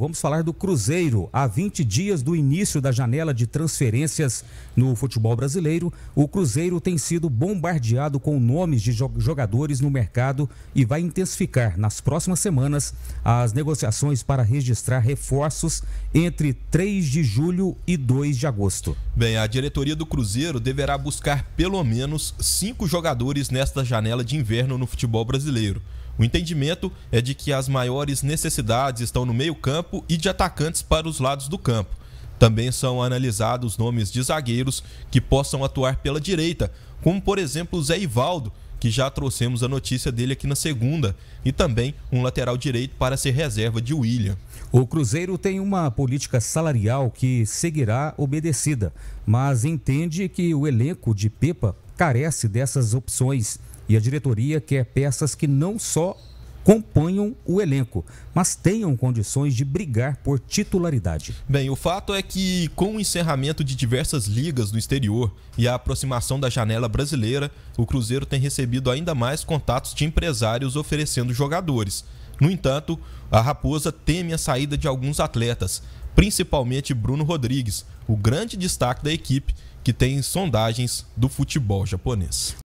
Vamos falar do Cruzeiro. Há 20 dias do início da janela de transferências no futebol brasileiro, o Cruzeiro tem sido bombardeado com nomes de jogadores no mercado e vai intensificar nas próximas semanas as negociações para registrar reforços entre 3 de julho e 2 de agosto. Bem, a diretoria do Cruzeiro deverá buscar pelo menos cinco jogadores nesta janela de inverno no futebol brasileiro. O entendimento é de que as maiores necessidades estão no meio-campo e de atacantes para os lados do campo. Também são analisados nomes de zagueiros que possam atuar pela direita, como por exemplo Zé Ivaldo, que já trouxemos a notícia dele aqui na segunda, e também um lateral direito para ser reserva de William. O Cruzeiro tem uma política salarial que seguirá obedecida, mas entende que o elenco de Pepa carece dessas opções e a diretoria quer peças que não só componham o elenco, mas tenham condições de brigar por titularidade. Bem, o fato é que, com o encerramento de diversas ligas no exterior e a aproximação da janela brasileira, o Cruzeiro tem recebido ainda mais contatos de empresários oferecendo jogadores. No entanto, a Raposa teme a saída de alguns atletas, principalmente Bruno Rodrigues, o grande destaque da equipe que tem sondagens do futebol japonês.